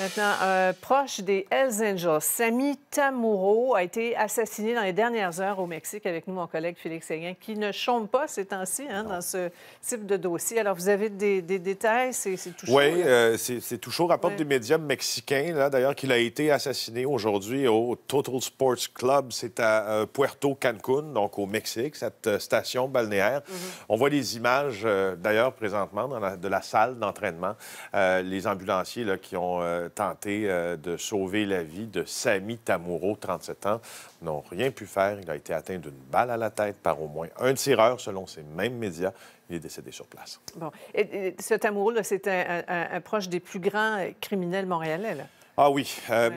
Maintenant, proche des Hells Angels, Sami Tamuro a été assassiné dans les dernières heures au Mexique avec nous, mon collègue Félix Séguin, qui ne chôme pas ces temps-ci hein, dans ce type de dossier. Alors, vous avez des, détails? C'est tout Oui, euh, c'est toujours Rapport des médias mexicains, d'ailleurs, qu'il a été assassiné aujourd'hui au Total Sports Club. C'est à euh, Puerto Cancún, donc au Mexique, cette euh, station balnéaire. Mm-hmm. On voit les images, d'ailleurs, présentement, de la salle d'entraînement. les ambulanciers qui ont euh, tenté euh, de sauver la vie de Sami Tamuro, 37 ans, n'ont rien pu faire. Il a été atteint d'une balle à la tête par au moins un tireur, selon ces mêmes médias. Il est décédé sur place. Bon. Et, ce Tamuro, c'est un, un, proche des plus grands criminels montréalais. Ah oui. Euh,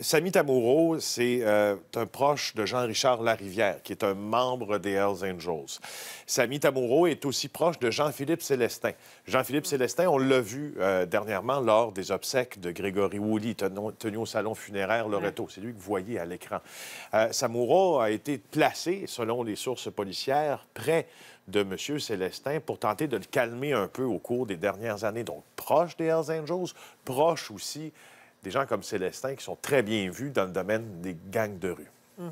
Samy Tamoureau, c'est euh, un proche de Jean-Richard Larivière, qui est un membre des Hells Angels. Samy Tamoureau est aussi proche de Jean-Philippe Célestin. Jean-Philippe mm. Célestin, on l'a vu euh, dernièrement lors des obsèques de Grégory Woolley, tenu au salon funéraire mm. Loreto. C'est lui que vous voyez à l'écran. Euh, a été placé, selon les sources policières, près de M. Célestin pour tenter de le calmer un peu au cours des dernières années. Donc, proche des Hells Angels, proche aussi des gens comme Célestin qui sont très bien vus dans le domaine des gangs de rue. Mm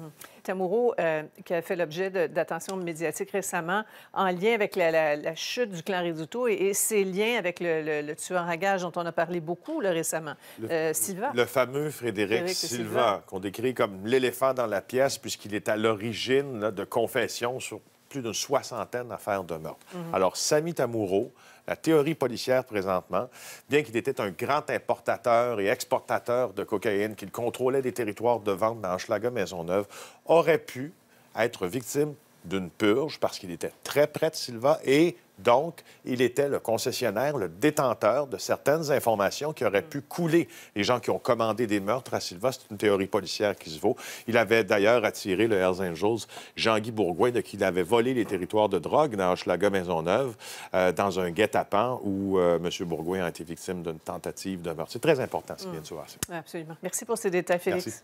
qui a fait l'objet d'attention médiatique récemment en lien avec la, chute du clan Rizzuto et, ses liens avec le, tueur à gage dont on a parlé beaucoup récemment, le, euh, Le fameux Frédéric, Silva, qu'on décrit comme l'éléphant dans la pièce puisqu'il est à l'origine de confessions sur plus d'une soixantaine d'affaires de meurtre. Mhm. Alors, Samy Tamouro, la théorie policière présentement, bien qu'il était un grand importateur et exportateur de cocaïne, qu'il contrôlait des territoires de vente dans maison Maisonneuve, aurait pu être victime d'une purge parce qu'il était très près de Silva et donc, il était le concessionnaire, le détenteur de certaines informations qui auraient mm. pu couler les gens qui ont commandé des meurtres à Silva. C'est une théorie policière qui se vaut. Il avait d'ailleurs attiré le Hells Angels Jean-Guy Bourgoin, de qui il avait volé les territoires de drogue dans Hochelaga Maisonneuve, euh, dans un guet-apens où euh, M. a été victime d'une tentative de meurtre. C'est très important ce qui mm. vient de se Absolument. Merci pour ces détails, Félix.